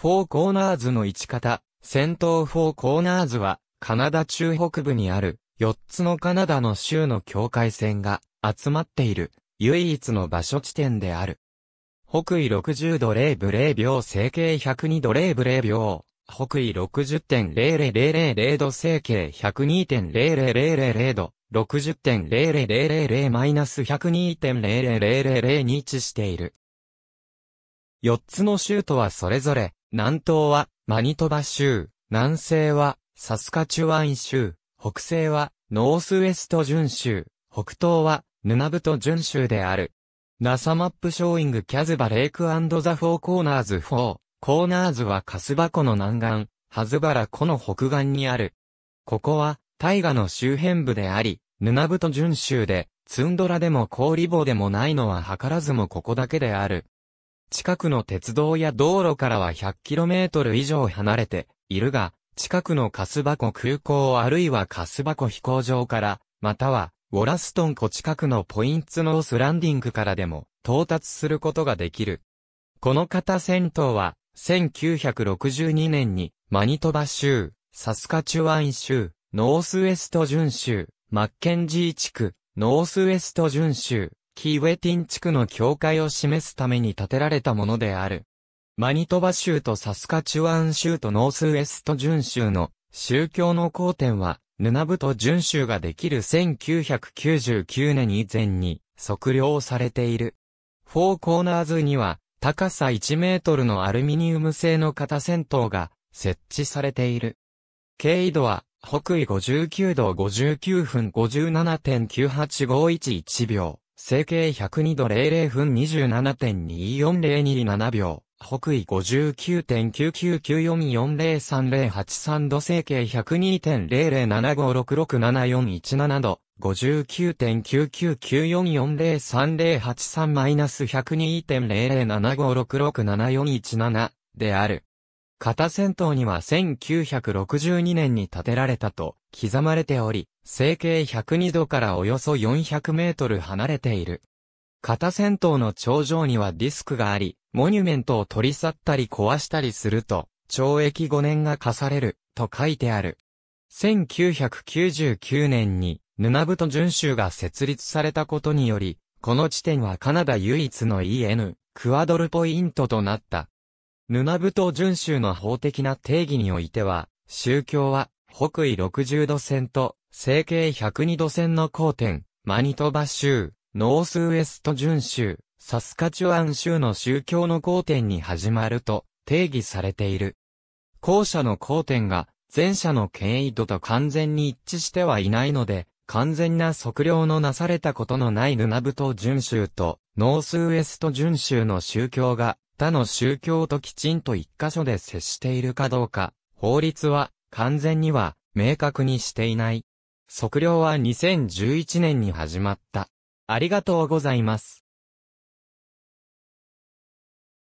フォーコーナーズの位置方、先頭フォーコーナーズは、カナダ中北部にある、4つのカナダの州の境界線が集まっている、唯一の場所地点である。北緯60度0分0秒整形102度0分0秒。北緯6 0 0 0 0 0度整形1 0 2 0 0 0 0度、6 0 0 0 0 0マイナス1 0 2 0 0 0 0に位置している。4つの州とはそれぞれ、南東はマニトバ州、南西はサスカチュワン州、北西はノースウェスト準州、北東はヌナブト準州である。ナサマップショーイングキャズバレイクザ・フォーコーナーズ4。コーナーズはカスバ湖の南岸、ハズバラ湖の北岸にある。ここは、大河の周辺部であり、ヌナブト準州で、ツンドラでも氷棒でもないのは図らずもここだけである。近くの鉄道や道路からは 100km 以上離れているが、近くのカスバコ空港あるいはカスバコ飛行場から、または、ウォラストン湖近くのポインツノースランディングからでも到達することができる。この型戦闘は、1962年に、マニトバ州、サスカチュワン州、ノースウェスト準州、マッケンジー地区、ノースウェスト準州、キーウェティン地区の境界を示すために建てられたものである。マニトバ州とサスカチュワン州とノースウエスト準州の宗教の交点は、ヌナブト準州ができる1999年以前に測量されている。フォーコーナーズには、高さ1メートルのアルミニウム製の型戦闘が設置されている。経緯度は、北緯59度59分57.98511秒。整形102度00分2 7 2 4 0 2 7秒。北緯59.999440308 3度整形102.0075667417度59.999440383-102.0075667417 0である。片戦闘には1962年に建てられたと刻まれており、成形102度からおよそ400メートル離れている。片銭湯の頂上にはディスクがあり、モニュメントを取り去ったり壊したりすると、懲役5年が課される、と書いてある。1999年に、ヌナブト巡州が設立されたことにより、この地点はカナダ唯一の EN、クアドルポイントとなった。ヌナブト巡州の法的な定義においては、宗教は北緯60度線と、西経102度線の交点、マニトバ州、ノースウエスト準州、サスカチュアン州の宗教の交点に始まると定義されている。後者の交点が前者の権威度と完全に一致してはいないので、完全な測量のなされたことのないヌナブト準州とノースウエスト準州の宗教が他の宗教ときちんと一箇所で接しているかどうか、法律は完全には明確にしていない。測量は2011年に始まった。ありがとうございます。